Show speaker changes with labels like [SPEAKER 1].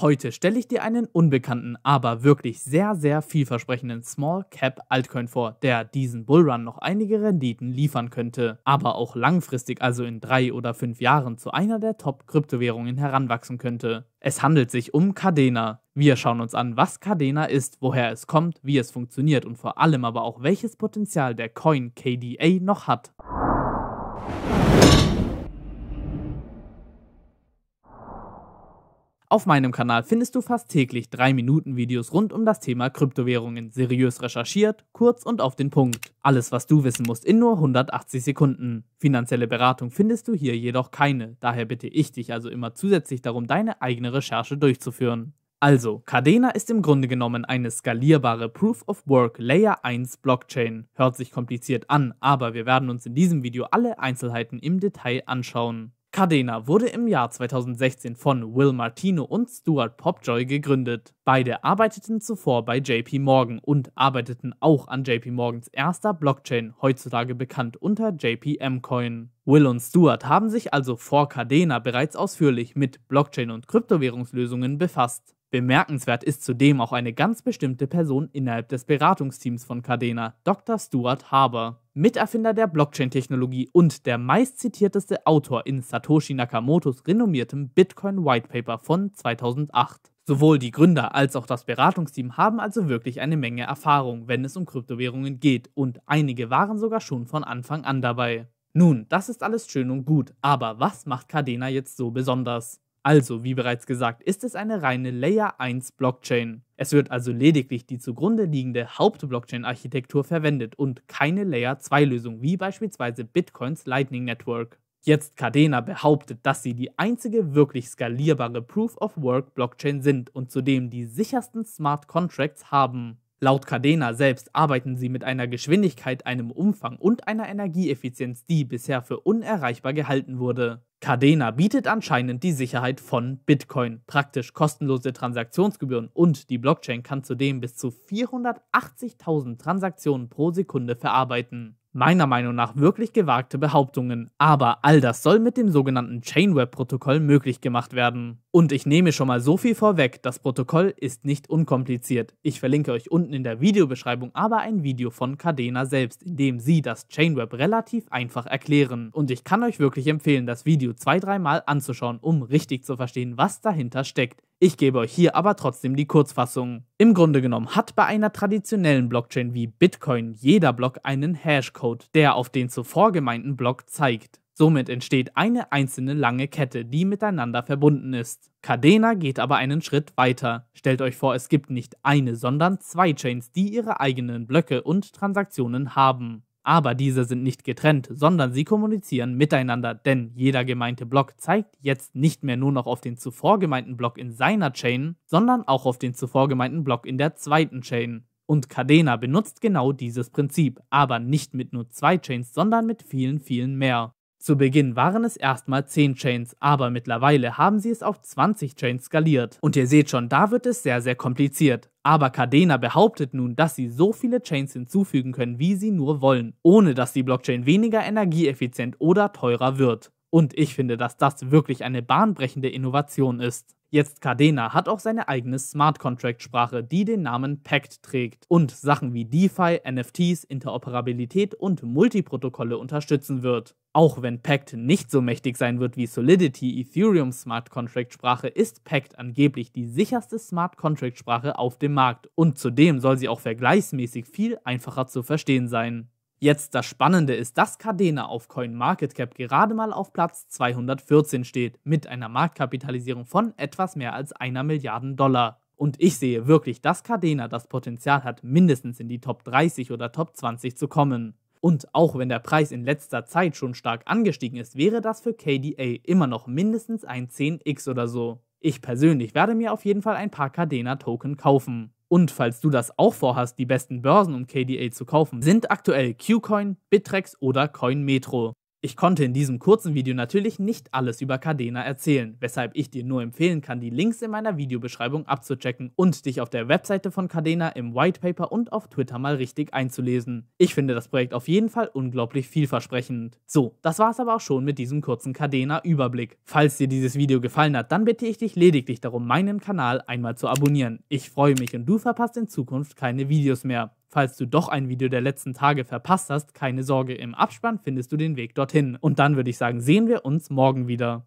[SPEAKER 1] Heute stelle ich dir einen unbekannten, aber wirklich sehr, sehr vielversprechenden Small Cap Altcoin vor, der diesen Bullrun noch einige Renditen liefern könnte, aber auch langfristig, also in drei oder fünf Jahren, zu einer der Top-Kryptowährungen heranwachsen könnte. Es handelt sich um Cadena. Wir schauen uns an, was Cadena ist, woher es kommt, wie es funktioniert und vor allem aber auch welches Potenzial der Coin KDA noch hat. Auf meinem Kanal findest du fast täglich 3-Minuten-Videos rund um das Thema Kryptowährungen, seriös recherchiert, kurz und auf den Punkt. Alles, was du wissen musst, in nur 180 Sekunden. Finanzielle Beratung findest du hier jedoch keine, daher bitte ich dich also immer zusätzlich darum, deine eigene Recherche durchzuführen. Also, Cardena ist im Grunde genommen eine skalierbare Proof of Work Layer 1 Blockchain. Hört sich kompliziert an, aber wir werden uns in diesem Video alle Einzelheiten im Detail anschauen. Cadena wurde im Jahr 2016 von Will Martino und Stuart Popjoy gegründet. Beide arbeiteten zuvor bei JP Morgan und arbeiteten auch an JP Morgans erster Blockchain, heutzutage bekannt unter JPM Coin. Will und Stuart haben sich also vor Cadena bereits ausführlich mit Blockchain und Kryptowährungslösungen befasst. Bemerkenswert ist zudem auch eine ganz bestimmte Person innerhalb des Beratungsteams von Cadena, Dr. Stuart Haber. Miterfinder der Blockchain-Technologie und der meistzitierteste Autor in Satoshi Nakamotos renommiertem Bitcoin-Whitepaper von 2008. Sowohl die Gründer als auch das Beratungsteam haben also wirklich eine Menge Erfahrung, wenn es um Kryptowährungen geht, und einige waren sogar schon von Anfang an dabei. Nun, das ist alles schön und gut, aber was macht Cardena jetzt so besonders? Also, wie bereits gesagt, ist es eine reine Layer 1 Blockchain. Es wird also lediglich die zugrunde liegende Haupt-Blockchain-Architektur verwendet und keine Layer-2-Lösung wie beispielsweise Bitcoins Lightning Network. Jetzt Cadena behauptet, dass sie die einzige wirklich skalierbare Proof-of-Work-Blockchain sind und zudem die sichersten Smart Contracts haben. Laut Cadena selbst arbeiten sie mit einer Geschwindigkeit, einem Umfang und einer Energieeffizienz, die bisher für unerreichbar gehalten wurde. Cardena bietet anscheinend die Sicherheit von Bitcoin, praktisch kostenlose Transaktionsgebühren und die Blockchain kann zudem bis zu 480.000 Transaktionen pro Sekunde verarbeiten meiner Meinung nach wirklich gewagte Behauptungen, aber all das soll mit dem sogenannten Chainweb-Protokoll möglich gemacht werden. Und ich nehme schon mal so viel vorweg, das Protokoll ist nicht unkompliziert. Ich verlinke euch unten in der Videobeschreibung aber ein Video von Cadena selbst, in dem sie das Chainweb relativ einfach erklären. Und ich kann euch wirklich empfehlen, das Video zwei, dreimal anzuschauen, um richtig zu verstehen, was dahinter steckt. Ich gebe euch hier aber trotzdem die Kurzfassung. Im Grunde genommen hat bei einer traditionellen Blockchain wie Bitcoin jeder Block einen Hashcode, der auf den zuvor gemeinten Block zeigt. Somit entsteht eine einzelne lange Kette, die miteinander verbunden ist. Cadena geht aber einen Schritt weiter. Stellt euch vor, es gibt nicht eine, sondern zwei Chains, die ihre eigenen Blöcke und Transaktionen haben. Aber diese sind nicht getrennt, sondern sie kommunizieren miteinander, denn jeder gemeinte Block zeigt jetzt nicht mehr nur noch auf den zuvor gemeinten Block in seiner Chain, sondern auch auf den zuvor gemeinten Block in der zweiten Chain. Und Cadena benutzt genau dieses Prinzip, aber nicht mit nur zwei Chains, sondern mit vielen, vielen mehr. Zu Beginn waren es erstmal 10 Chains, aber mittlerweile haben sie es auf 20 Chains skaliert. Und ihr seht schon, da wird es sehr, sehr kompliziert. Aber Cadena behauptet nun, dass sie so viele Chains hinzufügen können, wie sie nur wollen, ohne dass die Blockchain weniger energieeffizient oder teurer wird. Und ich finde, dass das wirklich eine bahnbrechende Innovation ist. Jetzt Cardena hat auch seine eigene Smart Contract Sprache, die den Namen Pact trägt und Sachen wie DeFi, NFTs, Interoperabilität und Multiprotokolle unterstützen wird. Auch wenn Pact nicht so mächtig sein wird wie Solidity, Ethereums Smart Contract Sprache, ist Pact angeblich die sicherste Smart Contract Sprache auf dem Markt und zudem soll sie auch vergleichsmäßig viel einfacher zu verstehen sein. Jetzt das Spannende ist, dass Cardena auf CoinMarketCap gerade mal auf Platz 214 steht, mit einer Marktkapitalisierung von etwas mehr als einer Milliarden Dollar. Und ich sehe wirklich, dass Cardena das Potenzial hat, mindestens in die Top 30 oder Top 20 zu kommen. Und auch wenn der Preis in letzter Zeit schon stark angestiegen ist, wäre das für KDA immer noch mindestens ein 10x oder so. Ich persönlich werde mir auf jeden Fall ein paar Cardena Token kaufen. Und falls du das auch vorhast, die besten Börsen, um KDA zu kaufen, sind aktuell Qcoin, Bittrex oder CoinMetro. Ich konnte in diesem kurzen Video natürlich nicht alles über Cadena erzählen, weshalb ich dir nur empfehlen kann, die Links in meiner Videobeschreibung abzuchecken und dich auf der Webseite von Cadena im Whitepaper und auf Twitter mal richtig einzulesen. Ich finde das Projekt auf jeden Fall unglaublich vielversprechend. So, das war's aber auch schon mit diesem kurzen cadena überblick Falls dir dieses Video gefallen hat, dann bitte ich dich lediglich darum, meinen Kanal einmal zu abonnieren. Ich freue mich und du verpasst in Zukunft keine Videos mehr. Falls du doch ein Video der letzten Tage verpasst hast, keine Sorge, im Abspann findest du den Weg dorthin. Und dann würde ich sagen, sehen wir uns morgen wieder.